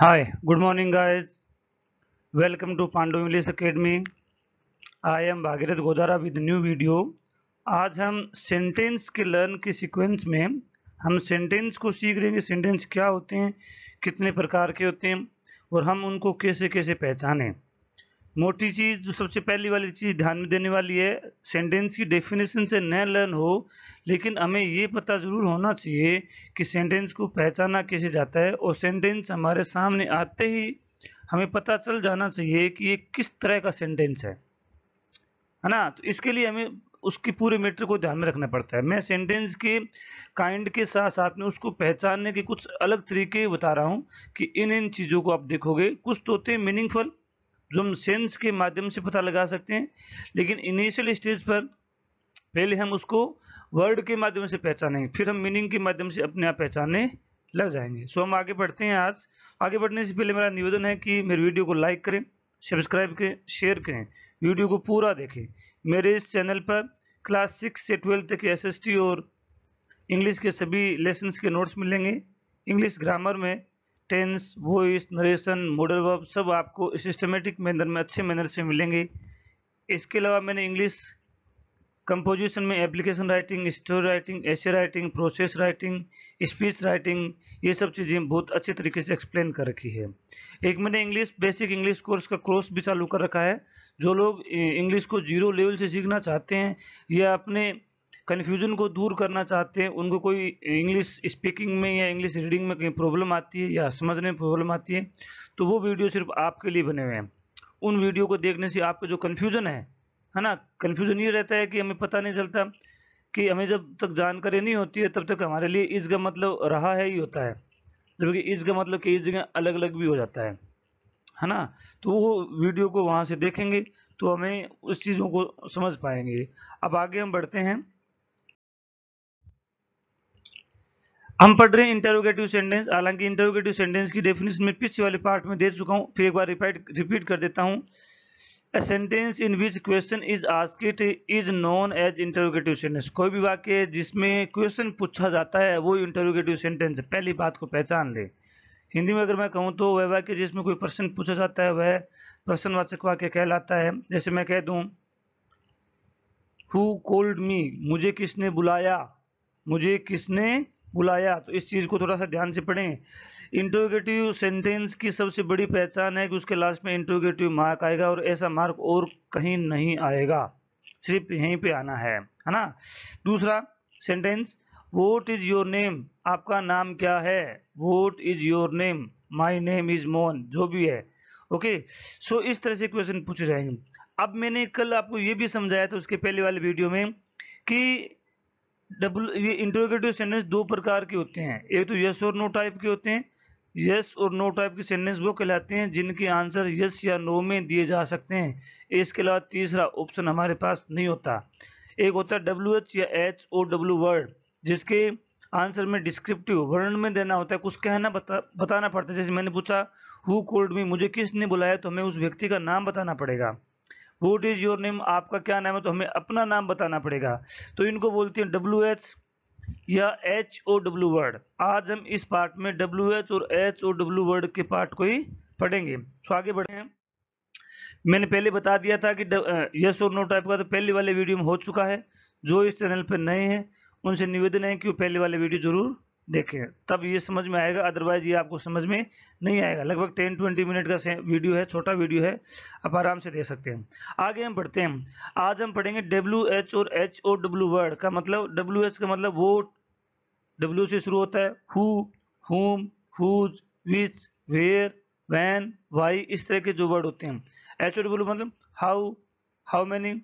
Hi, good morning guys. Welcome to Pandu English Academy. I am Bhagirath Godara with new video. आज हम sentence के learn के sequence में हम sentence को सीख रहे हैं सेंटेंस क्या होते हैं कितने प्रकार के होते हैं और हम उनको कैसे कैसे पहचानें मोटी चीज जो सबसे पहली वाली चीज ध्यान में देने वाली है सेंटेंस की डेफिनेशन से न लर्न हो लेकिन हमें ये पता जरूर होना चाहिए कि सेंटेंस को पहचाना कैसे जाता है और सेंटेंस हमारे सामने आते ही हमें पता चल जाना चाहिए कि ये किस तरह का सेंटेंस है है ना तो इसके लिए हमें उसके पूरे मेटर को ध्यान में रखना पड़ता है मैं सेंटेंस के काइंड के साथ साथ में उसको पहचानने के कुछ अलग तरीके बता रहा हूँ कि इन इन चीज़ों को आप देखोगे कुछ तो होते हैं मीनिंगफुल जो हम सेंस के माध्यम से पता लगा सकते हैं लेकिन इनिशियल स्टेज पर पहले हम उसको वर्ड के माध्यम से पहचानेंगे फिर हम मीनिंग के माध्यम से अपने आप पहचानने लग जाएंगे सो हम आगे बढ़ते हैं आज आगे बढ़ने से पहले मेरा निवेदन है कि मेरे वीडियो को लाइक करें सब्सक्राइब करें शेयर करें वीडियो को पूरा देखें मेरे इस चैनल पर क्लास सिक्स से ट्वेल्थ तक एस और इंग्लिश के सभी लेसन्स के नोट्स मिलेंगे इंग्लिश ग्रामर में tense voice narration modal verb सब आपको सिस्टमेटिक मैनर में अच्छे मैनर से मिलेंगे इसके अलावा मैंने इंग्लिश कंपोजिशन में application writing story writing essay writing process writing speech writing ये सब चीज़ें बहुत अच्छे तरीके से एक्सप्लेन कर रखी है एक मैंने इंग्लिश बेसिक इंग्लिश कोर्स का कोर्स भी चालू कर रखा है जो लोग इंग्लिश को जीरो लेवल से सीखना चाहते हैं या अपने कन्फ्यूजन को दूर करना चाहते हैं उनको कोई इंग्लिश स्पीकिंग में या इंग्लिश रीडिंग में कहीं प्रॉब्लम आती है या समझने में प्रॉब्लम आती है तो वो वीडियो सिर्फ आपके लिए बने हुए हैं उन वीडियो को देखने से आपका जो कन्फ्यूजन है है ना कन्फ्यूजन ये रहता है कि हमें पता नहीं चलता कि हमें जब तक जानकारी नहीं होती है तब तक हमारे लिए इसका मतलब रहा है ही होता है जबकि इसका मतलब कई जगह अलग अलग भी हो जाता है है ना तो वो वीडियो को वहाँ से देखेंगे तो हमें उस चीज़ों को समझ पाएंगे अब आगे हम बढ़ते हैं हम पढ़ रहे हैं इंटरोगेटिव सेंटेंस हालांकि इंटरोगेटिव सेंटेंस की डेफिनेशन में पिछले वाले पार्ट में दे चुका हूँ फिर एक बार रिपीट रिपीट कर देता हूँ a sentence in which question is asked is known as interrogative sentence कोई भी वाक्य जिसमें क्वेश्चन पूछा जाता है वो इंटरोगेटिव सेंटेंस है पहली बात को पहचान ले हिंदी में अगर मैं कहूँ तो वह वाक्य जिसमें कोई प्रश्न पूछा जाता है वह प्रश्नवाचक वाक्य कहलाता है जैसे मैं कह दूँ हु कोल्ड मी मुझे किसने बुलाया मुझे किसने बुलाया तो इस चीज़ को थोड़ा सा ध्यान से पढ़ें इंटोगेटिव सेंटेंस की सबसे बड़ी पहचान है कि उसके लास्ट में इंटोगेटिव मार्क आएगा और ऐसा मार्क और कहीं नहीं आएगा सिर्फ यहीं पे आना है है ना दूसरा sentence what is your name आपका नाम क्या है what is your name my name is Mohan जो भी है ओके सो इस तरह से क्वेश्चन पूछे जाएंगे अब मैंने कल आपको ये भी समझाया था उसके पहले वाले वीडियो में कि डबल ये इंटरोगेटिव सेंटेंस दो प्रकार के होते हैं एक तो यस और नो टाइप के होते हैं यस और नो टाइप के सेंटेंस वो कहलाते हैं जिनके आंसर यस या नो में दिए जा सकते हैं इसके अलावा तीसरा ऑप्शन हमारे पास नहीं होता एक होता है डब्ल्यू एच या एच ओ डब्ल्यू वर्ड जिसके आंसर में डिस्क्रिप्टिव वर्ण में देना होता है कुछ कहना बता, बताना पड़ता है जैसे मैंने पूछा हु कोल्ड मी मुझे किसने बुलाया तो हमें उस व्यक्ति का नाम बताना पड़ेगा वोट इज़ योर नेम आपका क्या नाम है तो हमें अपना नाम बताना पड़ेगा तो इनको बोलते हैं डब्ल्यू एच या एच ओ डब्ल्यू वर्ड आज हम इस पार्ट में डब्ल्यू एच और एच ओ डब्ल्यू वर्ड के पार्ट को ही पढ़ेंगे तो आगे बढ़े हैं मैंने पहले बता दिया था कि यस और नो टाइप का तो पहले वाले वीडियो में हो चुका है जो इस चैनल पर नए हैं उनसे निवेदन है कि वो पहले वाले वीडियो जरूर देखें तब ये समझ में आएगा अदरवाइज ये आपको समझ में नहीं आएगा लगभग टेन ट्वेंटी मिनट का वीडियो है छोटा वीडियो है आप आराम से दे सकते हैं आगे हम पढ़ते हैं आज हम पढ़ेंगे डब्ल्यू एच और एच ओ डब्ल्यू वर्ड का मतलब डब्ल्यू एच का मतलब वो डब्ल्यू से शुरू होता है who whom whose which where when why इस तरह के जो वर्ड होते हैं एच ओ डब्ल्यू मतलब how how many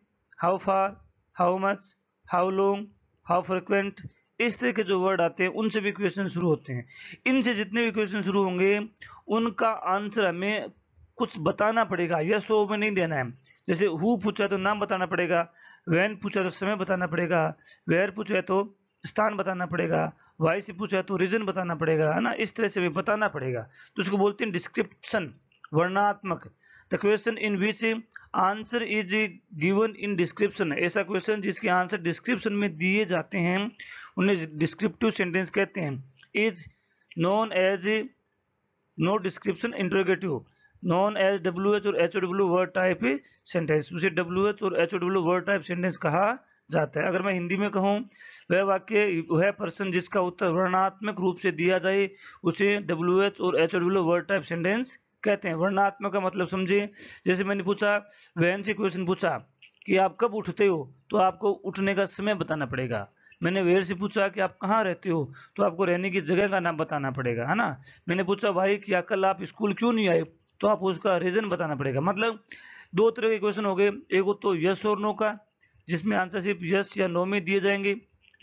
how far how much how long how frequent इस तरह के जो वर्ड आते हैं उनसे भी क्वेश्चन शुरू होते हैं इनसे जितने भी क्वेश्चन शुरू होंगे उनका आंसर हमें कुछ बताना पड़ेगा या सो में नहीं देना है जैसे हु पूछा तो नाम बताना पड़ेगा वैन पूछा तो समय बताना पड़ेगा वेर पूछा तो स्थान बताना पड़ेगा वाई से पूछा तो रीजन बताना पड़ेगा है ना इस तरह से भी बताना पड़ेगा तो उसको बोलते हैं डिस्क्रिप्शन वर्णात्मक the question in which answer is given in description ऐसा क्वेश्चन जिसके आंसर डिस्क्रिप्शन में दिए जाते हैं उन्हें डिस्क्रिप्टिव सेंटेंस कहते हैं is known as no description interrogative known as W H और H O W word type sentence उसे डब्ल्यू एच और H O W word type sentence कहा जाता है अगर मैं हिंदी में कहूँ वह वाक्य वह पर्सन जिसका उत्तर वर्णात्मक रूप से दिया जाए उसे डब्ल्यू एच और H O W word type sentence कहते हैं वर्णात्मक का मतलब समझिए जैसे मैंने पूछा वहन से क्वेश्चन पूछा कि आप कब उठते हो तो आपको उठने का समय बताना पड़ेगा मैंने वेर से पूछा कि आप कहाँ रहते हो तो आपको रहने की जगह का नाम बताना पड़ेगा है ना मैंने पूछा भाई कि कल आप स्कूल क्यों नहीं आए तो आप उसका रीज़न बताना पड़ेगा मतलब दो तरह के क्वेश्चन हो गए एक हो तो यस और नो का जिसमें आंसर सिर्फ यस या नो में दिए जाएंगे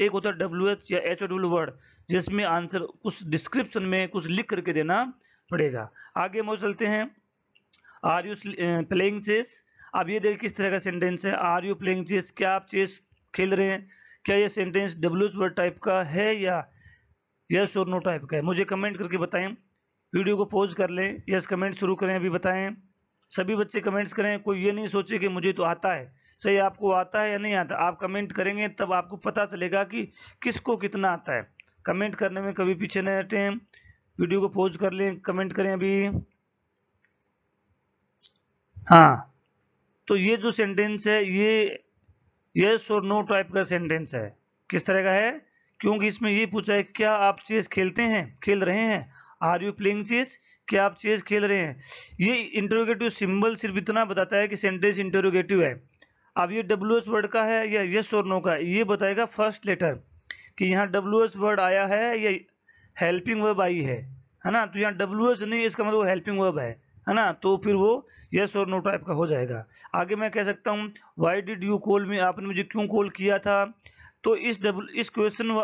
एक होता है डब्ल्यू एच या एच ओ डब्ल्यू वर्ड जिसमें आंसर कुछ डिस्क्रिप्शन में कुछ लिख करके देना पड़ेगा आगे हम चलते हैं आर यू प्लेइंग चेस अब ये देखिए किस तरह का सेंटेंस है आर यू प्लेइंग चेस क्या आप चेस खेल रहे हैं क्या ये सेंटेंस डब्ल्यू वर्ड टाइप का है या यस और नो टाइप का है मुझे कमेंट करके बताएं वीडियो को पॉज कर लें यस कमेंट शुरू करें अभी बताएं सभी बच्चे कमेंट्स करें कोई ये नहीं सोचे कि मुझे तो आता है सही आपको आता है या नहीं आता आप कमेंट करेंगे तब आपको पता चलेगा कि किसको कितना आता है कमेंट करने में कभी पीछे नहीं हटें वीडियो को पोज कर लें कमेंट करें अभी हाँ तो ये जो सेंटेंस है ये यस और नो टाइप का सेंटेंस है किस तरह का है क्योंकि इसमें ये पूछा है क्या आप चेस खेलते हैं खेल रहे हैं आर यू प्लेइंग चेस क्या आप चेस खेल रहे हैं ये इंटरोगेटिव सिंबल सिर्फ इतना बताता है कि सेंटेंस इंटरोगेटिव है अब ये डब्ल्यू एस वर्ड का है या यस और नो का ये बताएगा फर्स्ट लेटर कि यहाँ डब्ल्यू एस वर्ड आया है या हेल्पिंग वर्ब आई है है ना तो यहाँ डब्ल्यू एच नहीं इसका मतलब हेल्पिंग वर्ब है है ना तो फिर वो यस और नो टाइप का हो जाएगा आगे मैं कह सकता हूँ why did you call me आपने मुझे क्यों कॉल किया था तो इस डब्ल इस क्वेश्चन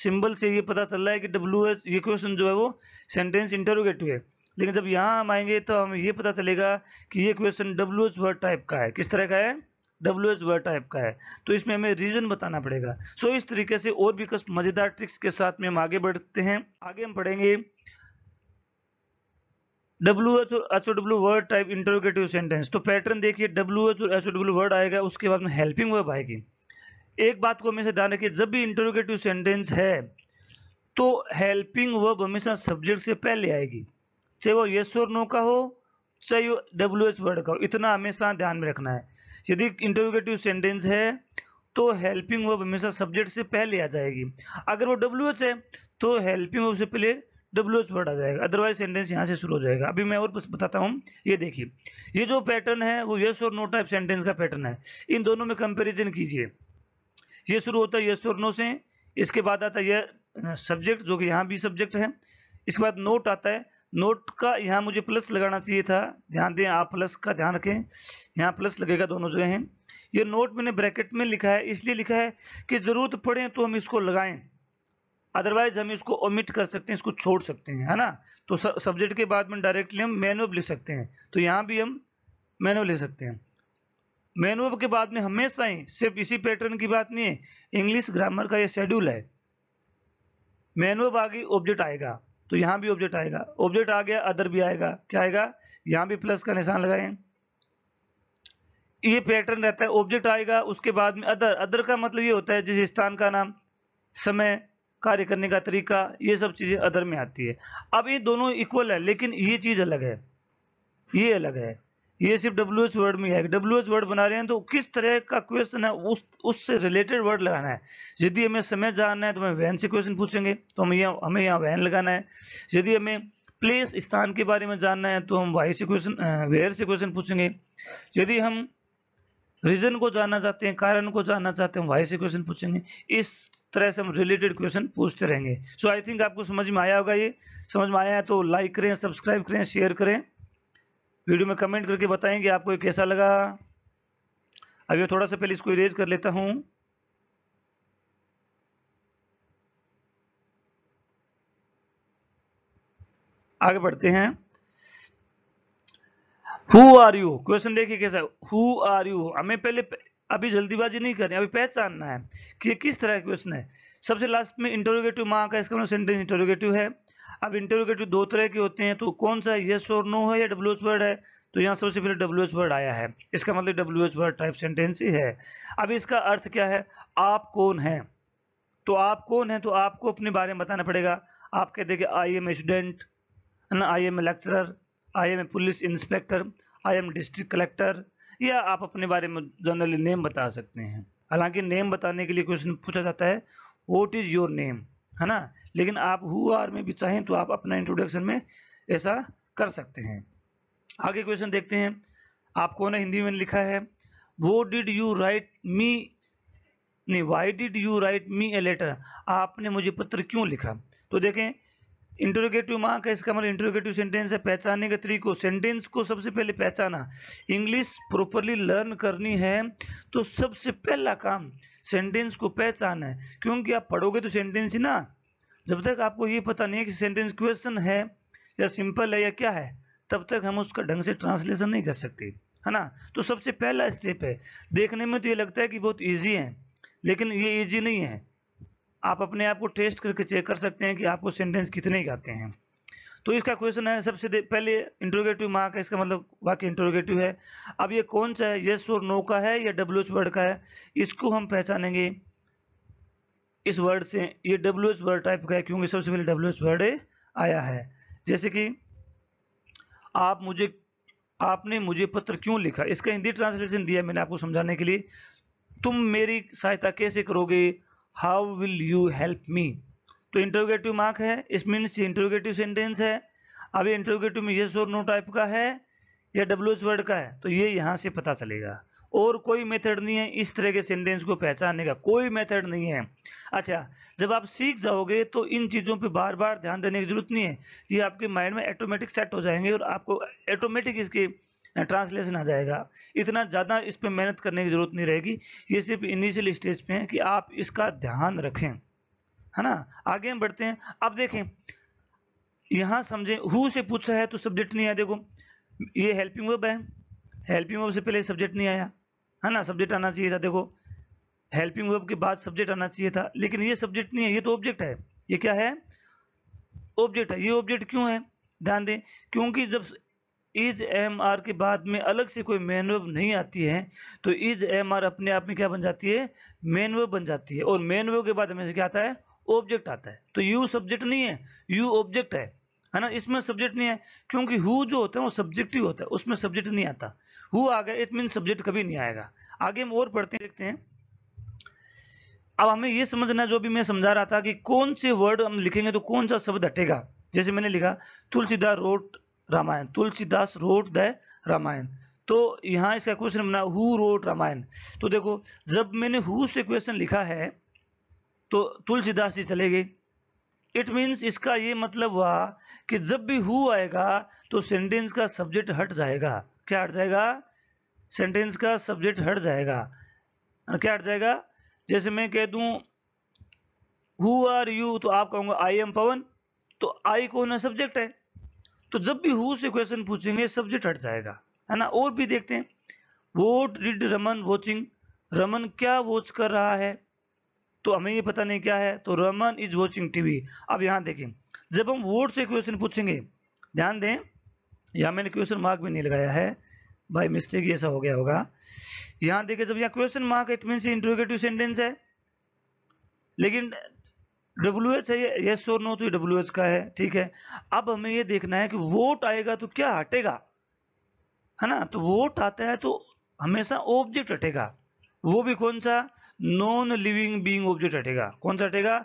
सिंबल से ये पता चल रहा है कि डब्ल्यू एच ये क्वेश्चन जो है वो सेंटेंस इंटरोगेटिव है लेकिन जब यहाँ हम आएंगे तो हमें ये पता चलेगा कि ये question W H word type का है किस तरह का है डब्ल्यू एच वर्ड टाइप का है तो इसमें हमें रीजन बताना पड़ेगा सो इस तरीके से और भी कुछ मजेदार ट्रिक्स के साथ में हम आगे बढ़ते हैं आगे हम पढ़ेंगे डब्ल्यू एच और H W word type interrogative sentence तो पैटर्न देखिए डब्ल्यू एच और एच डब्ल्यू वर्ड आएगा उसके बाद में हेल्पिंग वर्ब आएगी एक बात को हमेशा ध्यान रखिए जब भी इंटरोगेटिव सेंटेंस है तो हेल्पिंग वर्ब हमेशा सब्जेक्ट से पहले आएगी चाहे वो येस और नो का हो चाहे वो डब्ल्यू एच वर्ड का हो इतना हमेशा ध्यान में रखना है यदि इंटरोगेटिव सेंटेंस है तो हेल्पिंग वर्ब हमेशा सब्जेक्ट से पहले आ जाएगी अगर वो डब्ल्यू है तो हेल्पिंग वर्ब से पहले डब्ल्यू एच वर्ड आ जाएगा अदरवाइज सेंटेंस यहाँ से शुरू हो जाएगा अभी मैं और बताता हूँ ये देखिए ये जो पैटर्न है वो यस और नो टाइप सेंटेंस का पैटर्न है इन दोनों में कंपेरिजन कीजिए ये शुरू होता है यस और नो से इसके बाद आता है यह सब्जेक्ट जो कि यहाँ भी सब्जेक्ट है इसके बाद नोट आता है नोट का यहाँ मुझे प्लस लगाना चाहिए था ध्यान दें आप प्लस का ध्यान रखें यहाँ प्लस लगेगा दोनों जगह हैं ये नोट मैंने ब्रैकेट में लिखा है इसलिए लिखा है कि ज़रूरत पड़े तो हम इसको लगाएं अदरवाइज हम इसको ओमिट कर सकते हैं इसको छोड़ सकते हैं है ना तो सब्जेक्ट के बाद में डायरेक्टली हम मैनोब ले सकते हैं तो यहाँ भी हम मैनोब ले सकते हैं मैनोब के बाद में हमेशा ही सिर्फ इसी पैटर्न की बात नहीं है इंग्लिश ग्रामर का यह शेड्यूल है मैनुअब आगे ऑब्जेक्ट आएगा तो यहां भी ऑब्जेक्ट आएगा ऑब्जेक्ट आ गया अदर भी आएगा क्या आएगा यहां भी प्लस का निशान लगाएं ये पैटर्न रहता है ऑब्जेक्ट आएगा उसके बाद में अदर अदर का मतलब ये होता है जिस स्थान का नाम समय कार्य करने का तरीका ये सब चीज़ें अदर में आती है अब ये दोनों इक्वल है लेकिन ये चीज़ अलग है ये अलग है ये सिर्फ डब्ल्यू एच वर्ड में है डब्ल्यू एच वर्ड बना रहे हैं तो किस तरह का क्वेश्चन है उस उससे रिलेटेड वर्ड लगाना है यदि हमें समय जानना है तो हमें वैन से क्वेश्चन पूछेंगे तो हम यहाँ हमें यहाँ वैन लगाना है यदि हमें प्लेस स्थान के बारे में जानना है तो हम वाई से क्वेश्चन वेयर से क्वेश्चन पूछेंगे यदि हम रीजन को जानना चाहते हैं कारण को जानना चाहते हैं हम वाई से क्वेश्चन पूछेंगे इस तरह से हम रिलेटेड क्वेश्चन पूछते रहेंगे सो आई थिंक आपको समझ में आया होगा ये समझ में आया है तो लाइक करें सब्सक्राइब करें शेयर करें वीडियो में कमेंट करके बताएंगे आपको आपको कैसा लगा अभी थोड़ा सा पहले इसको इरेज कर लेता हूँ आगे बढ़ते हैं हु आर यू क्वेश्चन देखिए कैसा हु आर यू हमें पहले अभी जल्दीबाजी नहीं करनी अभी पहचानना है कि किस तरह का क्वेश्चन है सबसे लास्ट में इंटरोगेटिव माँ का इसका सेंटेंस मतलब इंटरोगेटिव है अब इंटरोगेटिव दो तरह के होते हैं तो कौन सा येस और नो है या डब्ल्यू एच वर्ड है तो यहाँ सबसे पहले डब्ल्यू एच वर्ड आया है इसका मतलब W H word type sentence ही है अब इसका अर्थ क्या है आप कौन हैं तो आप कौन हैं तो आपको अपने बारे में बताना पड़ेगा आप कहते हैं कि आई एम स्टूडेंट है ना I am a lecturer I am a police inspector I am district collector या आप अपने बारे में जनरली नेम बता सकते हैं हालांकि नेम बताने के लिए क्वेश्चन पूछा जाता है वॉट इज़ योर नेम है ना लेकिन आप हु आर में भी चाहें तो आप अपना इंट्रोडक्शन में ऐसा कर सकते हैं आगे क्वेश्चन देखते हैं आपको ने हिंदी में लिखा है वो डिड यू राइट मी नहीं why did you write me a letter आपने मुझे पत्र क्यों लिखा तो देखें इंटरोगेटिव मार्क है इसका मतलब इंटरोगेटिव सेंटेंस है पहचानने के तरीको सेंटेंस को सबसे पहले पहचाना इंग्लिश प्रॉपरली लर्न करनी है तो सबसे पहला काम सेंटेंस को पहचाना है क्योंकि आप पढ़ोगे तो सेंटेंस ही ना जब तक आपको ये पता नहीं है कि सेंटेंस क्वेश्चन है या सिंपल है या क्या है तब तक हम उसका ढंग से ट्रांसलेशन नहीं कर सकते है ना तो सबसे पहला स्टेप है देखने में तो ये लगता है कि बहुत ईजी है लेकिन ये ईजी नहीं है आप अपने आप को टेस्ट करके चेक कर सकते हैं कि आपको सेंटेंस कितने के आते हैं तो इसका क्वेश्चन है सबसे पहले इंट्रोगेटिव मार्क है इसका मतलब वाक्य इंट्रोगेटिव है अब ये कौन सा है येस और नो का है या डब्ल्यू एच वर्ड का है इसको हम पहचानेंगे इस वर्ड से ये डब्ल्यू एच वर्ड टाइप का है क्योंकि सबसे पहले डब्ल्यू एच वर्ड आया है जैसे कि आप मुझे आपने मुझे पत्र क्यों लिखा इसका हिंदी ट्रांसलेशन दिया मैंने आपको समझाने के लिए तुम मेरी सहायता कैसे करोगे how will you help me तो इंटरोगेटिव मार्क है इस मीन्स इंटरोगेटिव सेंटेंस है अभी इंटरोगेटिव में ये और नो टाइप का है या डब्ल्यू एच वर्ड का है तो ये यहाँ से पता चलेगा और कोई मेथड नहीं है इस तरह के सेंटेंस को पहचानने का कोई मेथड नहीं है अच्छा जब आप सीख जाओगे तो इन चीज़ों पे बार बार ध्यान देने की जरूरत नहीं है ये आपके माइंड में ऑटोमेटिक सेट हो जाएंगे और आपको ऑटोमेटिक इसके ट्रांसलेशन आ जाएगा इतना ज़्यादा इस पर मेहनत करने की ज़रूरत नहीं रहेगी ये सिर्फ इनिशियल स्टेज पे है कि आप इसका ध्यान रखें है ना आगे हम बढ़ते हैं अब देखें यहाँ समझें हु से पूछा है तो सब्जेक्ट नहीं आया देखो ये हेल्पिंग वर्ब है हेल्पिंग वर्ब से पहले सब्जेक्ट नहीं आया है ना सब्जेक्ट आना चाहिए था देखो हेल्पिंग वर्ब के बाद सब्जेक्ट आना चाहिए था लेकिन ये सब्जेक्ट नहीं है ये तो ऑब्जेक्ट है ये क्या है ऑब्जेक्ट है ये ऑब्जेक्ट क्यों है ध्यान दें क्योंकि जब इज एम आर के बाद में अलग से कोई मेन वर्ब नहीं आती है तो इज एम आर अपने आप में क्या बन जाती है मेन वर्ब बन जाती है और मेन वर्ब के बाद हमें क्या आता है ऑब्जेक्ट आता है तो यू सब्जेक्ट नहीं है यू ऑब्जेक्ट है है ना इसमें सब्जेक्ट नहीं है क्योंकि हु जो होता है वो सब्जेक्टिव होता है उसमें सब्जेक्ट नहीं आता हु आ गया इट मीन सब्जेक्ट कभी नहीं आएगा आगे हम और पढ़ते देखते हैं अब हमें ये समझना है जो भी मैं समझा रहा था कि कौन से वर्ड हम लिखेंगे तो कौन सा शब्द हटेगा जैसे मैंने लिखा Tulsidas wrote Ramayana Tulsidas wrote the Ramayana तो यहाँ इसका क्वेश्चन बना हु रोट रामायण तो देखो जब मैंने हु से क्वेश्चन लिखा है तो तुलसीदास जी चले गए इट मीन्स इसका ये मतलब हुआ कि जब भी हु आएगा तो सेंटेंस का सब्जेक्ट हट जाएगा क्या हट जाएगा सेंटेंस का सब्जेक्ट हट जाएगा क्या हट जाएगा जैसे मैं कह दू हु आर यू तो आप कहूंगा आई एम पवन तो आई कौन है सब्जेक्ट है तो जब भी हु से क्वेश्चन पूछेंगे सब्जेक्ट हट जाएगा है ना और भी देखते हैं what rid Raman watching Raman क्या वॉच कर रहा है तो हमें ये पता नहीं क्या है तो रमन इज वॉचिंग टीवी अब यहां देखें जब हम वोट से क्वेश्चन पूछेंगे ध्यान दें यहां मैंने क्वेश्चन मार्क भी नहीं लगाया है भाई मिस्टेक ऐसा हो गया होगा यहां देखिए जब यहाँ question mark it mean interrogative sentence है लेकिन डब्ल्यू एच है ये येस और नो तो ये डब्ल्यू एच का है ठीक है अब हमें ये देखना है कि वोट आएगा तो क्या हटेगा है ना तो वोट आता है तो हमेशा ऑब्जेक्ट हटेगा वो भी कौन सा नॉन लिविंग बीइंग ऑब्जेक्ट हटेगा कौन सा हटेगा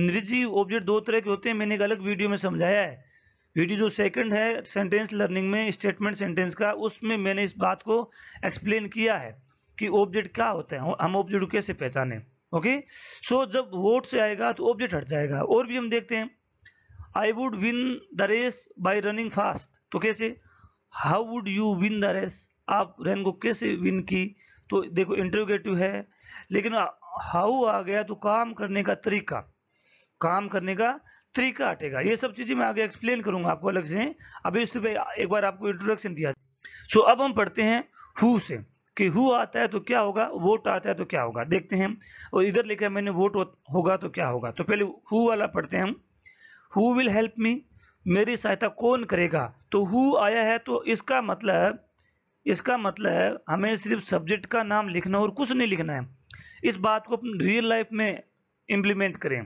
निर्जीव ऑब्जेक्ट दो तरह के होते हैं मैंने एक अलग वीडियो में समझाया है वीडियो जो सेकंड है सेंटेंस लर्निंग में स्टेटमेंट सेंटेंस का उसमें मैंने इस बात को एक्सप्लेन किया है कि ऑब्जेक्ट क्या होता है हम ऑब्जेक्ट को कैसे पहचानें ओके सो जब वोट से आएगा तो ऑब्जेक्ट हट जाएगा और भी हम देखते हैं I would win the race by running fast तो कैसे how would you win the race आप रन को कैसे विन की तो देखो इंटरोगेटिव है लेकिन हाउ आ गया तो काम करने का तरीका काम करने का तरीका हटेगा ये सब चीज़ें मैं आगे एक्सप्लेन करूंगा आपको अलग से अभी इस एक बार आपको इंट्रोडक्शन दिया सो so, अब हम पढ़ते हैं हु से कि हु आता है तो क्या होगा वोट आता है तो क्या होगा देखते हैं और इधर लिखा है मैंने वोट होगा तो क्या होगा तो पहले हु वाला पढ़ते हैं हु विल हेल्प मी मेरी सहायता कौन करेगा तो हु आया है तो इसका मतलब इसका मतलब हमें सिर्फ सब्जेक्ट का नाम लिखना और कुछ नहीं लिखना है इस बात को रियल लाइफ में इम्प्लीमेंट करें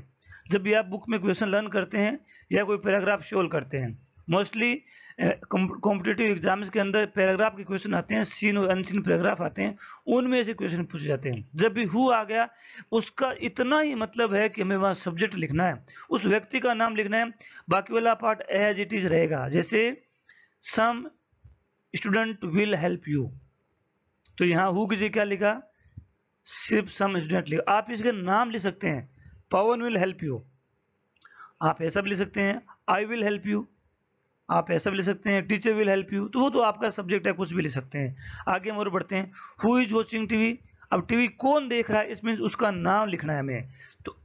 जब भी आप बुक में क्वेश्चन लर्न करते हैं या कोई पैराग्राफ शोल करते हैं मोस्टली कॉम्पिटेटिव एग्जाम्स के अंदर पैराग्राफ के क्वेश्चन आते हैं सीन और अनसीन पैराग्राफ आते हैं उनमें से क्वेश्चन पूछे जाते हैं जब भी हु आ गया उसका इतना ही मतलब है कि हमें वहाँ सब्जेक्ट लिखना है उस व्यक्ति का नाम लिखना है बाकी वाला पार्ट एज इट इज रहेगा जैसे some student will help you तो यहाँ हु की क्या लिखा सिर्फ सम स्टूडेंट लिखा आप इसके नाम लिख सकते हैं पवन विल हेल्प यू आप ऐसा भी लिख सकते हैं आई विल हेल्प यू आप ऐसा भी ले सकते हैं टीचर विल हेल्प यू तो वो तो आपका सब्जेक्ट है कुछ भी ले सकते हैं आगे हम और बढ़ते हैं हु इज वॉचिंग टीवी अब टीवी कौन देख रहा है इस मीन उसका नाम लिखना है हमें तो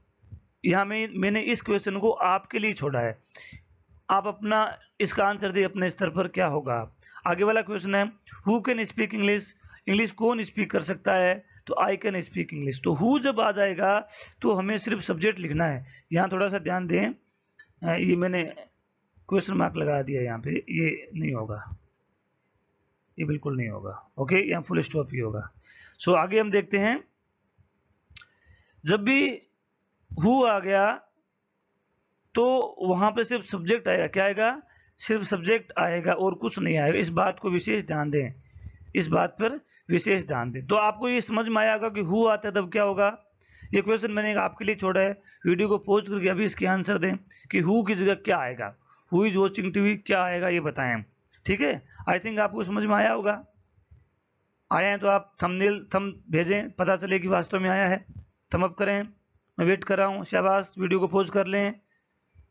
यहाँ में मैंने इस क्वेश्चन को आपके लिए छोड़ा है आप अपना इसका आंसर दे अपने स्तर पर क्या होगा आगे वाला क्वेश्चन है who can speak English English कौन स्पीक कर सकता है तो आई कैन स्पीक इंग्लिश तो हु जब आ जाएगा तो हमें सिर्फ सब्जेक्ट लिखना है यहाँ थोड़ा सा ध्यान दें ये मैंने क्वेश्चन मार्क लगा दिया यहाँ पे ये नहीं होगा ये बिल्कुल नहीं होगा ओके यहाँ फुल स्टॉप ही होगा सो so, आगे हम देखते हैं जब भी हु आ गया तो वहां पे सिर्फ सब्जेक्ट आएगा क्या आएगा सिर्फ सब्जेक्ट आएगा और कुछ नहीं आएगा इस बात को विशेष ध्यान दें इस बात पर विशेष ध्यान दें तो आपको ये समझ में आएगा कि हु आता है तब क्या होगा ये क्वेश्चन मैंने आपके लिए छोड़ा है वीडियो को पोस्ट करके अभी इसके आंसर दें कि हु की जगह क्या आएगा हु इज वॉचिंग टीवी क्या आएगा ये बताएं ठीक है आई थिंक आपको समझ में आया होगा आया है तो आप थंबनेल थम भेजें पता चले कि वास्तव में आया है थम अप करें मैं वेट कर रहा हूँ शहबाज वीडियो को पोज कर लें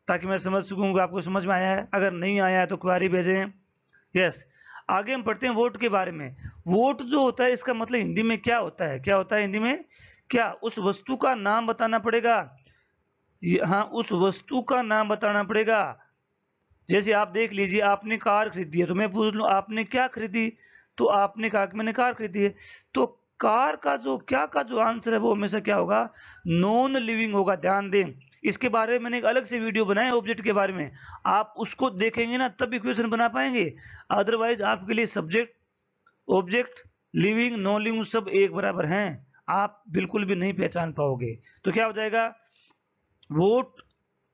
ताकि मैं समझ सकूँ आपको समझ में आया है अगर नहीं आया है तो क्वारी भेजें यस आगे हम पढ़ते हैं वोट के बारे में वोट जो होता है इसका मतलब हिंदी में क्या होता है क्या होता है हिंदी में क्या उस वस्तु का नाम बताना पड़ेगा हाँ उस वस्तु का नाम बताना पड़ेगा जैसे आप देख लीजिए आपने कार खरीदी है तो मैं पूछ लू आपने क्या खरीदी तो आपने कहा कि मैंने कार खरीदी है तो कार का जो क्या का जो आंसर है वो हमेशा क्या होगा नॉन लिविंग होगा ध्यान दें इसके बारे में मैंने एक अलग से वीडियो बनाया ऑब्जेक्ट के बारे में आप उसको देखेंगे ना तब भी क्वेश्चन बना पाएंगे अदरवाइज आपके लिए subject object living non living सब एक बराबर हैं आप बिल्कुल भी नहीं पहचान पाओगे तो क्या हो जाएगा वोट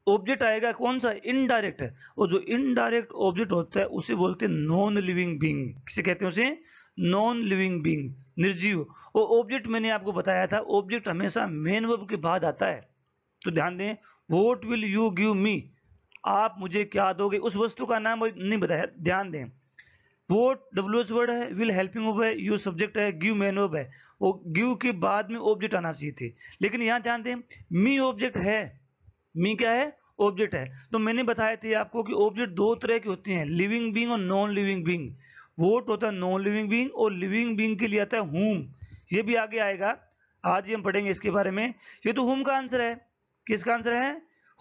ऑब्जेक्ट आएगा कौन सा इनडायरेक्ट और जो इनडायरेक्ट ऑब्जेक्ट होता है उसे बोलते हैं नॉन लिविंग बींग किसे कहते हैं उसे नॉन लिविंग बींग निर्जीव और ऑब्जेक्ट मैंने आपको बताया था ऑब्जेक्ट हमेशा मेन वर्ब के बाद आता है तो ध्यान दें what will you give me आप मुझे क्या दोगे उस वस्तु का नाम नहीं बताया ध्यान दें वोट डब्ल्यू एस वर्ड है विल हेल्पिंग वर्ब है यू सब्जेक्ट है गिव मैन वर्ब है वो गिव के बाद में ऑब्जेक्ट आना चाहिए थे लेकिन यहाँ ध्यान दें मी ऑब्जेक्ट है मी क्या है ऑब्जेक्ट है तो मैंने बताया थे आपको कि ऑब्जेक्ट दो तरह के होते हैं लिविंग बींग और नॉन लिविंग बींग वोट होता है नॉन लिविंग बींग और लिविंग बींग के लिए आता है होम ये भी आगे आएगा आज ही हम पढ़ेंगे इसके बारे में ये तो होम का आंसर है किसका आंसर है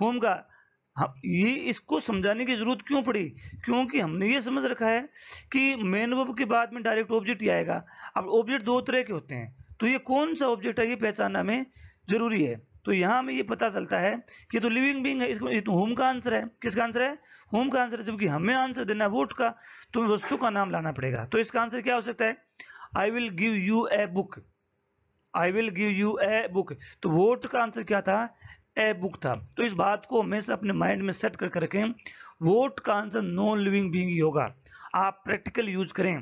होम का हम हाँ, ये इसको समझाने की ज़रूरत क्यों पड़ी क्योंकि हमने ये समझ रखा है कि मेन वर्ब के बाद में डायरेक्ट ऑब्जेक्ट ही आएगा अब ऑब्जेक्ट दो तरह के होते हैं तो ये कौन सा ऑब्जेक्ट है ये पहचानना में ज़रूरी है तो यहाँ हमें ये पता चलता है कि तो लिविंग बींग है इसको मतलब तो होम का आंसर है किसका आंसर है होम का आंसर है जबकि हमें आंसर देना है वोट का तो वस्तु का नाम लाना पड़ेगा तो इसका आंसर क्या हो सकता है I will give you a book I will give you a book तो वोट का आंसर क्या था ए बुक था तो इस बात को हमेशा अपने माइंड में सेट कर करके वोट का आंसर नॉन लिविंग बींग ही होगा आप प्रैक्टिकल यूज करें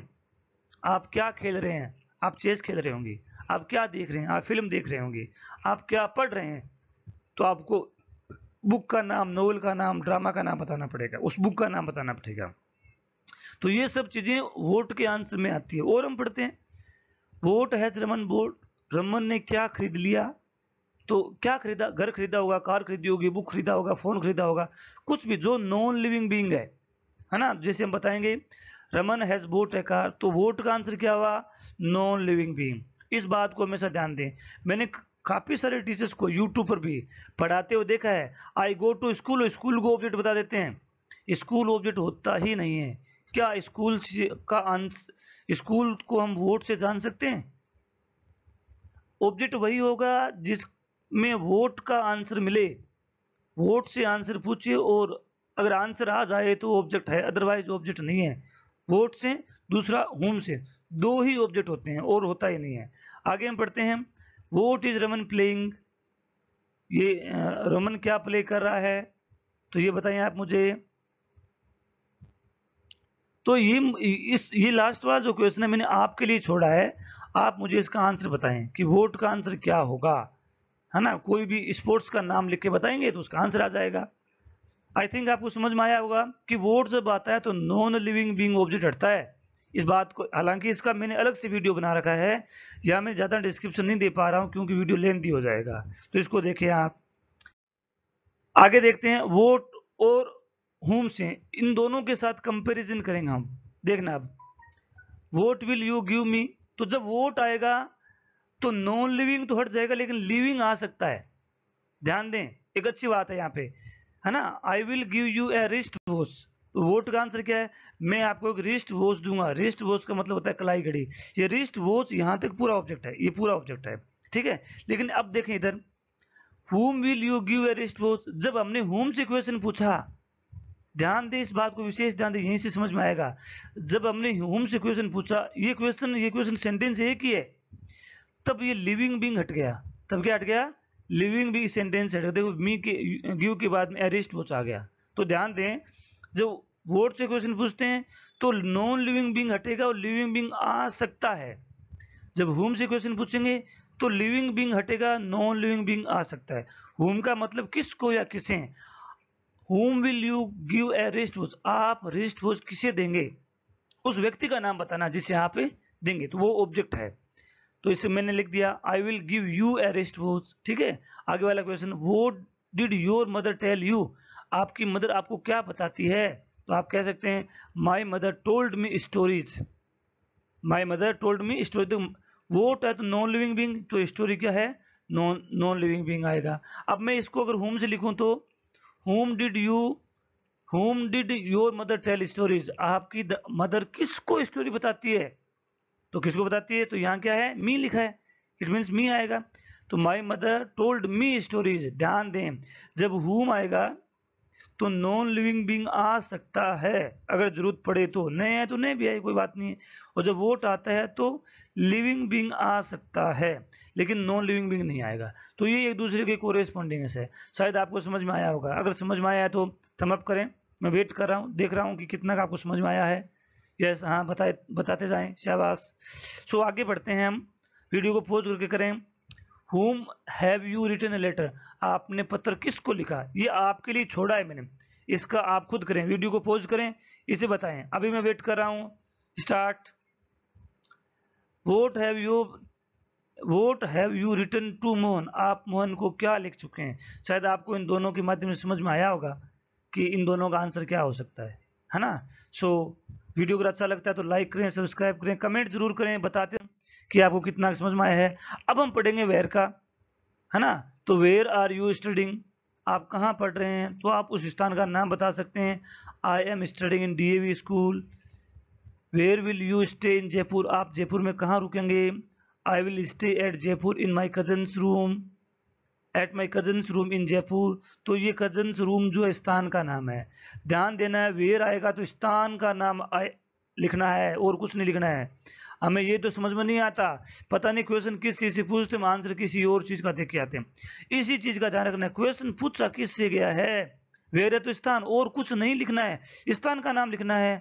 आप क्या खेल रहे हैं आप चेस खेल रहे होंगे आप क्या देख रहे हैं आप फिल्म देख रहे होंगे आप क्या पढ़ रहे हैं तो आपको बुक का नाम नोवेल का नाम ड्रामा का नाम बताना पड़ेगा उस बुक का नाम बताना पड़ेगा तो ये सब चीज़ें वोट के आंसर में आती है और हम पढ़ते हैं वोट है रमन वोट रमन ने क्या खरीद लिया तो क्या खरीदा घर खरीदा होगा कार खरीदी होगी बुक खरीदा होगा फ़ोन खरीदा होगा कुछ भी जो नॉन लिविंग बींग है है ना जैसे हम बताएंगे Raman has what a car तो वोट का आंसर क्या हुआ नॉन लिविंग बींग इस बात को हमेशा ध्यान दें मैंने काफ़ी सारे टीचर्स को यूट्यूब पर भी पढ़ाते हुए देखा है I go to school school को ऑब्जेक्ट बता देते हैं स्कूल ऑब्जेक्ट होता ही नहीं है क्या स्कूल का आंसर स्कूल को हम वोट से जान सकते हैं ऑब्जेक्ट वही होगा जिसमें वोट का आंसर मिले वोट से आंसर पूछे और अगर आंसर आ जाए तो ऑब्जेक्ट है अदरवाइज ऑब्जेक्ट नहीं है वोट से दूसरा होम से दो ही ऑब्जेक्ट होते हैं और होता ही नहीं है आगे हम पढ़ते हैं वोट इज रमन प्लेइंग ये रमन क्या प्ले कर रहा है तो ये बताइए आप मुझे तो ये इस ये लास्ट वाला जो क्वेश्चन है मैंने आपके लिए छोड़ा है आप मुझे इसका आंसर बताएं कि वोट का आंसर क्या होगा है ना कोई भी स्पोर्ट्स का नाम लिख के बताएंगे तो उसका आंसर आ जाएगा आई थिंक आपको समझ में आया होगा कि वोट जब आता है तो नॉन लिविंग बींग ऑब्जेक्ट हटता है इस बात को हालांकि इसका मैंने अलग से वीडियो बना रखा है या मैं ज़्यादा डिस्क्रिप्शन नहीं दे पा रहा हूँ क्योंकि वीडियो लेंथी हो जाएगा तो इसको देखें आप आगे देखते हैं वोट और होम से इन दोनों के साथ कंपैरिजन करेंगे हम देखना अब what will you give me तो जब वोट आएगा तो नॉन लिविंग तो हट जाएगा लेकिन लिविंग आ सकता है ध्यान दें एक अच्छी बात है यहाँ पे है ना I will give you a wrist watch what का आंसर क्या है मैं आपको एक रिस्ट वोच दूंगा रिस्ट वोच का मतलब होता है कलाई घड़ी ये रिस्ट वोच यहाँ तक पूरा ऑब्जेक्ट है ये पूरा ऑब्जेक्ट है ठीक है लेकिन अब देखें इधर whom will you give a wrist watch जब हमने हुम से क्वेश्चन पूछा ध्यान दे इस बात को विशेष ध्यान दे यहीं से समझ में आएगा जब हमने हुम से क्वेश्चन पूछा ये क्वेश्चन ये क्वेश्चन सेंटेंस एक ही है तब ये लिविंग बींग हट गया तब क्या हट गया लिविंग बींग सेंटेंस हट गया देखो मी के गिव के बाद में अरिस्ट वोच आ गया तो ध्यान दें जब वोट से क्वेश्चन पूछते हैं तो नॉन लिविंग बींग हटेगा और लिविंग बींग आ सकता है जब होम से क्वेश्चन पूछेंगे तो लिविंग बींग हटेगा नॉन लिविंग बींग आ सकता है होम का मतलब किसको या किसे whom will you give a wrist watch आप रिस्ट वोज किसे देंगे उस व्यक्ति का नाम बताना जिसे यहाँ पे देंगे तो वो ऑब्जेक्ट है तो इसे मैंने लिख दिया I will give you a wrist watch ठीक है आगे वाला क्वेश्चन वो did your mother tell you आपकी मदर आपको क्या बताती है तो आप कह सकते हैं my mother told me stories my mother told me story what है तो नॉन लिविंग बींग तो स्टोरी क्या है नॉन नॉन लिविंग बींग आएगा अब मैं इसको अगर होम से लिखूं तो whom did you whom did your mother tell stories आपकी मदर किसको स्टोरी बताती है तो किसको बताती है तो यहाँ क्या है मी लिखा है इट मीन्स मी आएगा तो my mother told me stories ध्यान दें जब हुम आएगा तो नॉन लिविंग बींग आ सकता है अगर जरूरत पड़े तो नए आए तो नहीं भी आए कोई बात नहीं है और जब वोट आता है तो लिविंग बींग आ सकता है लेकिन नॉन लिविंग बींग नहीं आएगा तो ये एक दूसरे के कोरेस्पॉन्डिंग्स है शायद आपको समझ में आया होगा अगर समझ में आया तो थमअप करें मैं वेट कर रहा हूँ देख रहा हूँ कि कितना का आपको समझ में आया है यस हाँ बताए बताते जाएँ शाहबाश सो आगे बढ़ते हैं हम वीडियो को पोज करके करें हुम हैव यू रिटर्न लेटर आपने पत्र किसको लिखा ये आपके लिए छोड़ा है मैंने इसका आप खुद करें वीडियो को पॉज करें इसे बताएं अभी मैं वेट कर रहा हूं start what have you what have you written to Mohan आप मोहन को क्या लिख चुके हैं शायद आपको इन दोनों के माध्यम से समझ में आया होगा कि इन दोनों का आंसर क्या हो सकता है है ना सो so, वीडियो अगर अच्छा लगता है तो लाइक करें सब्सक्राइब करें कमेंट जरूर करें बताते कि आपको कितना समझ में आया है अब हम पढ़ेंगे वेयर का है ना तो वेयर आर यू स्टडिंग आप कहाँ पढ़ रहे हैं तो आप उस स्थान का नाम बता सकते हैं I am studying in D A V school where will you stay in Jaipur आप जयपुर में कहाँ रुकेंगे I will stay at Jaipur in my cousin's room at my cousin's room in Jaipur तो ये कजन्स रूम जो स्थान का नाम है ध्यान देना है वेयर आएगा तो स्थान का नाम आए लिखना है और कुछ नहीं लिखना है हमें ये तो समझ में नहीं आता पता नहीं क्वेश्चन किस चीज़ से पूछते हम आंसर किसी और चीज़ का देख के आते हैं इसी चीज़ का ध्यान रखना है क्वेश्चन पूछा से गया है वेर है तो स्थान और कुछ नहीं लिखना है स्थान का नाम लिखना है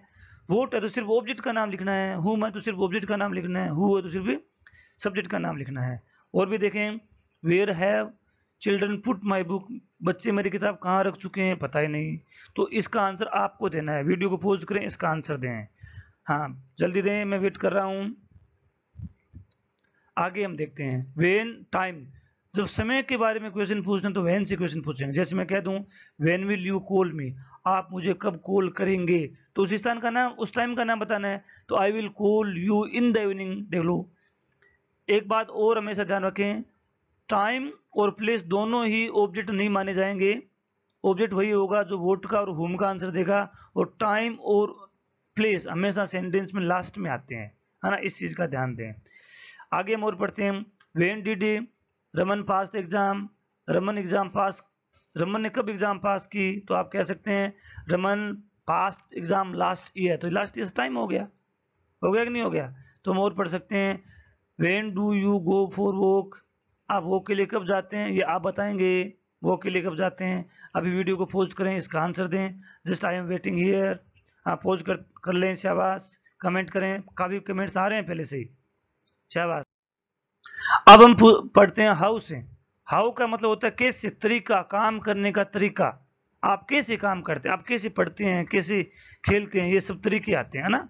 वोट है तो सिर्फ ऑब्जेक्ट का नाम लिखना है हु है तो सिर्फ ऑब्जेक्ट का नाम लिखना है हु है तो सिर्फ सब्जेक्ट का नाम लिखना है और भी देखें where have children put my book बच्चे मेरी किताब कहाँ रख चुके हैं पता ही नहीं तो इसका आंसर आपको देना है वीडियो को पोस्ट करें इसका आंसर दें हाँ जल्दी दें मैं वेट कर रहा हूँ आगे हम देखते हैं वेन टाइम जब समय के बारे में क्वेश्चन पूछना तो वैन से क्वेश्चन पूछेंगे जैसे मैं कह दूं when will you call me आप मुझे कब कॉल करेंगे तो उसी स्थान का नाम उस टाइम का नाम बताना है तो I will call you in the evening देख लो एक बात और हमेशा ध्यान रखें टाइम और प्लेस दोनों ही ऑब्जेक्ट नहीं माने जाएंगे ऑब्जेक्ट वही होगा जो वोट का और होम का आंसर देगा और टाइम और प्लेस हमेशा सेंटेंस में लास्ट में आते हैं है ना इस चीज़ का ध्यान दें आगे हम और पढ़ते हैं when did Raman pass exam Raman exam pass Raman ने कब एग्ज़ाम पास की तो आप कह सकते हैं Raman pass exam last year तो लास्ट ईयर टाइम हो गया हो गया कि नहीं हो गया तो हम और पढ़ सकते हैं when do you go for walk आप वॉक के लिए कब जाते हैं ये आप बताएंगे वॉक के लिए कब जाते हैं अभी वीडियो को पोस्ट करें इसका आंसर दें just I am waiting here आप हाँ, पोज कर कर लें शाबाश कमेंट करें काफ़ी कमेंट्स आ रहे हैं पहले से ही शाबाश अब हम पढ़ते हैं हाउ से हाउ का मतलब होता है कैसे तरीका काम करने का तरीका आप कैसे काम करते हैं आप कैसे पढ़ते हैं कैसे खेलते हैं ये सब तरीके आते हैं ना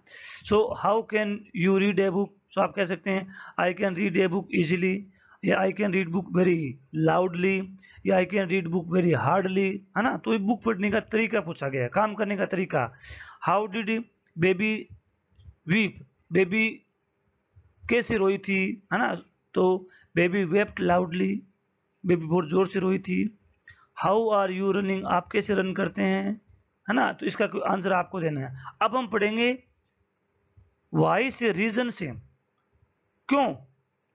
so how can you read a book so आप कह सकते हैं I can read a book easily या I can read book very loudly या I can read book very hardly है ना तो ये बुक पढ़ने का तरीका पूछा गया है काम करने का तरीका how did baby weep baby कैसे रोई थी है ना तो बेबी वेप्ट लाउडली बेबी बहुत ज़ोर से रोई थी हाउ आर यू रनिंग आप कैसे रन करते हैं है ना तो इसका आंसर आपको देना है अब हम पढ़ेंगे वाई से रीज़न से क्यों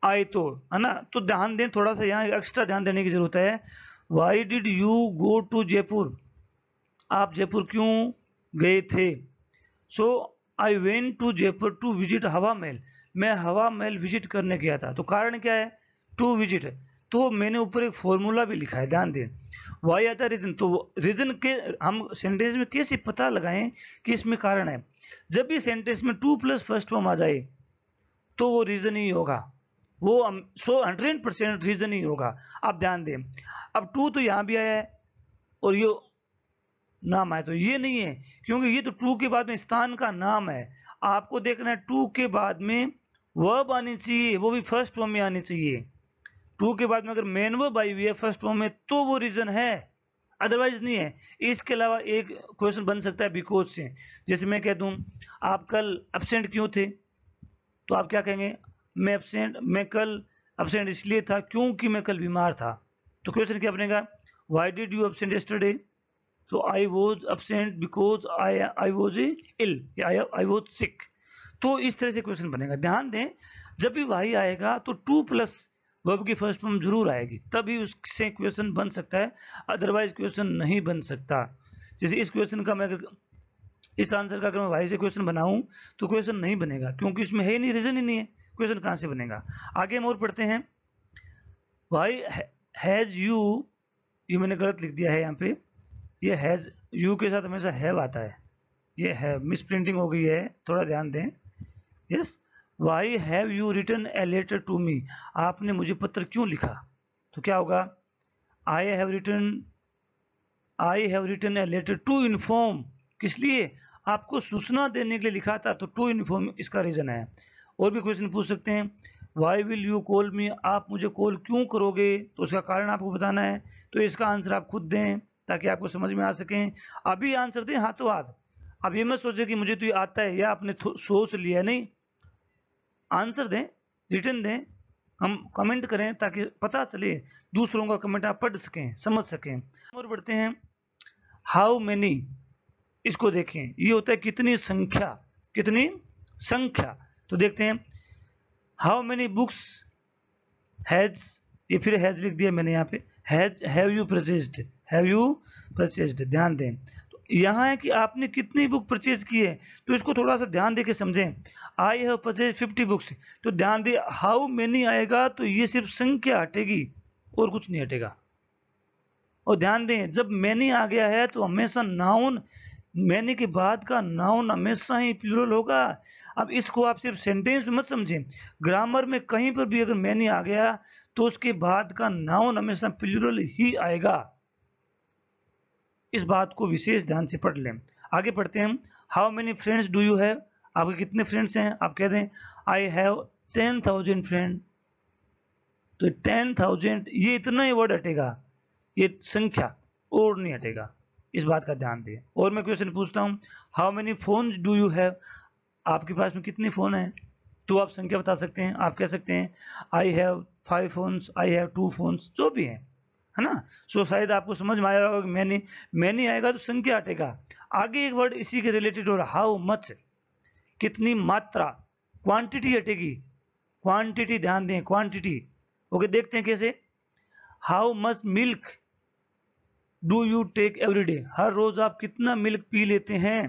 आए तो है ना तो ध्यान दें थोड़ा सा यहाँ एक्स्ट्रा ध्यान देने की ज़रूरत है why did you go to Jaipur आप जयपुर क्यों गए थे so I went to Jaipur to visit Hawa Mahal मैं हवा महल विजिट करने गया था तो कारण क्या है टू विजिट तो मैंने ऊपर एक फॉर्मूला भी लिखा है ध्यान दें वाई आता रीजन तो रीजन के हम सेंटेंस में कैसे पता लगाएं कि इसमें कारण है जब भी सेंटेंस में टू प्लस फर्स्ट फॉर्म आ जाए तो वो रीजन ही होगा वो सो हंड्रेड परसेंट रीजन ही होगा आप ध्यान दें अब टू तो यहाँ भी आया है और ये नाम आया तो ये नहीं है क्योंकि ये तो टू के बाद में स्थान का नाम है आपको देखना है टू के बाद में वर्ब आनी चाहिए वो भी फर्स्ट फॉर्म में आनी चाहिए टू के बाद में अगर मेन वर्ब आई हुई है फर्स्ट फॉर्म में तो वो रीजन है अदरवाइज नहीं है इसके अलावा एक क्वेश्चन बन सकता है बिकॉज से जैसे मैं कह दूं आप कल एबसेंट क्यों थे तो आप क्या कहेंगे मैं एबसेंट मैं कल एबसेंट इसलिए था क्योंकि मैं कल बीमार था तो क्वेश्चन क्या बनेगा why did you absent yesterday So I was absent because I I was ill I was sick तो इस तरह से क्वेश्चन बनेगा ध्यान दें जब भी वाई आएगा तो टू प्लस वर्ब की फर्स्ट फॉर्म जरूर आएगी तभी उससे क्वेश्चन बन सकता है अदरवाइज क्वेश्चन नहीं बन सकता जैसे इस क्वेश्चन का मैं इस आंसर का अगर मैं वाई से क्वेश्चन बनाऊं तो क्वेश्चन नहीं बनेगा क्योंकि इसमें है नहीं रीजन ही नहीं है क्वेश्चन कहां से बनेगा आगे हम और पढ़ते हैं वाई हैज़ यू ये मैंने गलत लिख दिया है यहाँ पे ये हैज़ यू के साथ हमेशा हैव आता है ये है मिस प्रिंटिंग हो गई है थोड़ा ध्यान दें yes why have you written a letter to me आपने मुझे पत्र क्यों लिखा तो क्या होगा I have written I have written a letter to inform किस लिए आपको सूचना देने के लिए लिखा था तो टू इन्फॉर्म इसका रीज़न है और भी क्वेश्चन पूछ सकते हैं why will you call me आप मुझे कॉल क्यों करोगे तो उसका कारण आपको बताना है तो इसका आंसर आप खुद दें ताकि आपको समझ में आ सके अभी आंसर दें हाथों तो हाथ अब ये मत सोचे कि मुझे तो ये आता है या आपने सोच लिया नहीं आंसर दें रिटर्न दें हम कमेंट करें ताकि पता चले दूसरों का कमेंट आप पढ़ सकें समझ सकें और बढ़ते हैं हाउ मैनी इसको देखें ये होता है कितनी संख्या कितनी संख्या तो देखते हैं हाउ मैनी बुक्स हैज ये फिर हैज लिख दिया मैंने यहाँ पे has have you purchased have you purchase ध्यान दें तो यहाँ है कि आपने कितनी बुक परचेज की है तो इसको थोड़ा सा ध्यान दे के समझें I have purchase fifty books तो ध्यान दें हाउ मेनी आएगा तो ये सिर्फ संख्या हटेगी और कुछ नहीं हटेगा और ध्यान दें जब मैनी आ गया है तो हमेशा नाउन मैंने के बाद का नाउन हमेशा ही प्लूरल होगा अब इसको आप सिर्फ सेंटेंस मत समझें ग्रामर में कहीं पर भी अगर मैंने आ गया तो उसके बाद का नाउन हमेशा प्लूरल ही आएगा इस बात को विशेष ध्यान से पढ़ लें आगे पढ़ते हैं how many friends do you have आपके कितने फ्रेंड्स हैं आप कह दें I have ten thousand friend तो टेन थाउजेंड ये इतना ही वर्ड हटेगा ये संख्या और नहीं हटेगा इस बात का ध्यान दें और मैं क्वेश्चन पूछता हूँ how many phone do you have आपके पास में कितने फ़ोन हैं तो आप संख्या बता सकते हैं आप कह सकते हैं I have five phones I have two phones जो भी हैं है ना सो शायद आपको समझ में आया होगा मैनी मैनी आएगा तो संख्या हटेगा आगे एक वर्ड इसी के रिलेटेड हो रहा हाउ मच कितनी मात्रा क्वांटिटी हटेगी क्वांटिटी ध्यान दें क्वांटिटी ओके देखते हैं कैसे how much milk do you take every day हर रोज आप कितना मिल्क पी लेते हैं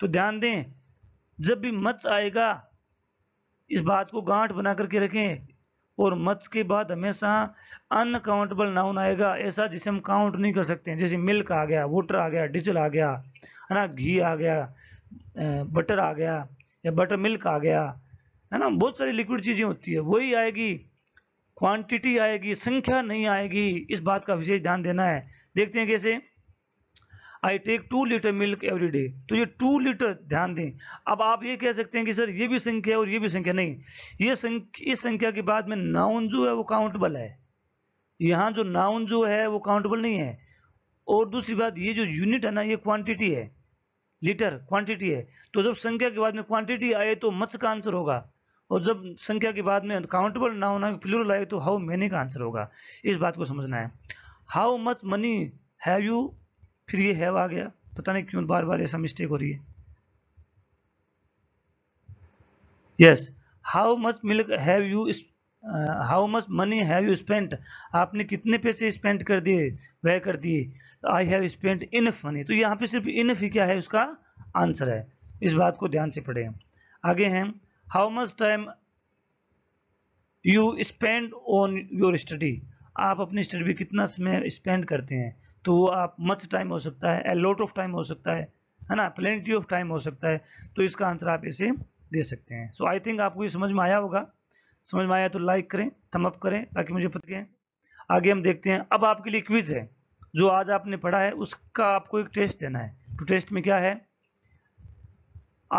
तो ध्यान दें जब भी मच आएगा इस बात को गांठ बना करके रखें और मत के बाद हमेशा अनकाउंटेबल नाउन आएगा ऐसा जिसे हम काउंट नहीं कर सकते हैं जैसे मिल्क आ गया वोटर आ गया डीजल आ गया है ना घी आ गया बटर आ गया या बटर मिल्क आ गया है ना बहुत सारी लिक्विड चीज़ें होती है वही आएगी क्वांटिटी आएगी संख्या नहीं आएगी इस बात का विशेष ध्यान देना है देखते हैं कैसे I take two litre milk every day तो ये टू लीटर ध्यान दें अब आप ये कह सकते हैं कि सर ये भी संख्या है और ये भी संख्या नहीं ये संख्या इस संख्या के बाद में नाउन जो है वो काउंटेबल है यहाँ जो नाउन जो है वो काउंटेबल नहीं है और दूसरी बात ये जो यूनिट है ना ये क्वांटिटी है लीटर क्वांटिटी है तो जब संख्या के बाद में क्वांटिटी आए तो मच का आंसर होगा और जब संख्या के बाद में काउंटेबल ना होना प्लूरल आए तो हाउ मैनी का आंसर होगा इस बात को समझना है how much money have you फिर ये हैव आ गया पता नहीं क्यों बार बार ऐसा मिस्टेक हो रही है yes how much milk have you how much money have you spent आपने कितने पैसे स्पेंड कर दिए वह कर दिए I have spent enough money तो यहाँ पे सिर्फ इनफ ही क्या है उसका आंसर है इस बात को ध्यान से पढ़े आगे हैं how much time you spend on your study आप अपनी स्टडी कितना समय स्पेंड करते हैं तो वो आप मच टाइम हो सकता है ए लोट ऑफ टाइम हो सकता है है ना प्लेंटी ऑफ टाइम हो सकता है तो इसका आंसर आप इसे दे सकते हैं सो आई थिंक आपको ये समझ में आया होगा समझ में आया तो लाइक करें थमअप करें ताकि मुझे पता आगे हम देखते हैं अब आपके लिए क्विज है जो आज आपने पढ़ा है उसका आपको एक टेस्ट देना है तो टेस्ट में क्या है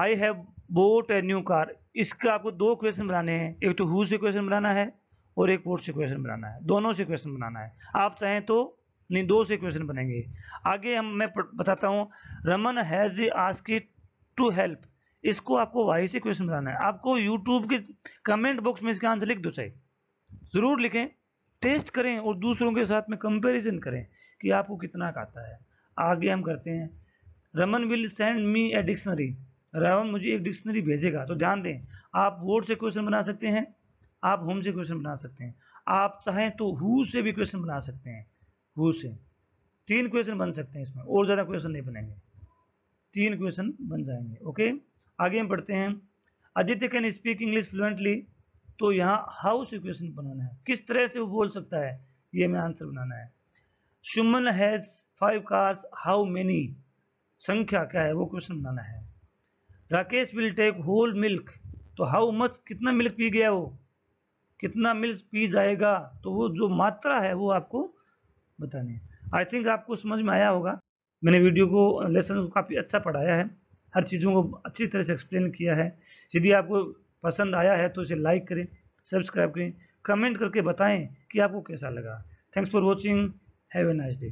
I have bought a new car इसका आपको दो क्वेश्चन बनाने हैं एक तो हु से क्वेश्चन बनाना है और एक वोट से क्वेश्चन बनाना है दोनों से क्वेश्चन बनाना है आप चाहें तो नहीं दो से क्वेश्चन बनेंगे आगे हम मैं बताता हूँ Raman has asked to help इसको आपको वाई से क्वेश्चन बनाना है आपको यूट्यूब के कमेंट बॉक्स में इसका आंसर लिख दो चाहिए ज़रूर लिखें टेस्ट करें और दूसरों के साथ में कंपेरिजन करें कि आपको कितना आता है आगे हम करते हैं Raman will send me a dictionary Raman मुझे एक डिक्शनरी भेजेगा तो ध्यान दें आप वोट से क्वेश्चन बना सकते हैं आप होम से क्वेश्चन बना सकते हैं आप चाहें तो हु से भी क्वेश्चन बना सकते हैं हु से तीन क्वेश्चन बन सकते हैं इसमें और ज़्यादा क्वेश्चन नहीं बनेंगे तीन क्वेश्चन बन जाएंगे ओके आगे हम पढ़ते हैं Aditya can speak English fluently तो यहाँ हाउ से क्वेश्चन बनाना है किस तरह से वो बोल सकता है ये हमें आंसर बनाना है Suman has five cars how many संख्या क्या है वो क्वेश्चन बनाना है Rakesh will take whole milk तो हाउ मच कितना मिल्क पी गया वो कितना मिल्क पी जाएगा तो वो जो मात्रा है वो आपको बताने हैं आई थिंक आपको समझ में आया होगा मैंने वीडियो को लेसन को काफ़ी अच्छा पढ़ाया है हर चीज़ों को अच्छी तरह से एक्सप्लेन किया है यदि आपको पसंद आया है तो इसे लाइक करें सब्सक्राइब करें कमेंट करके बताएं कि आपको कैसा लगा thanks for watching have a nice day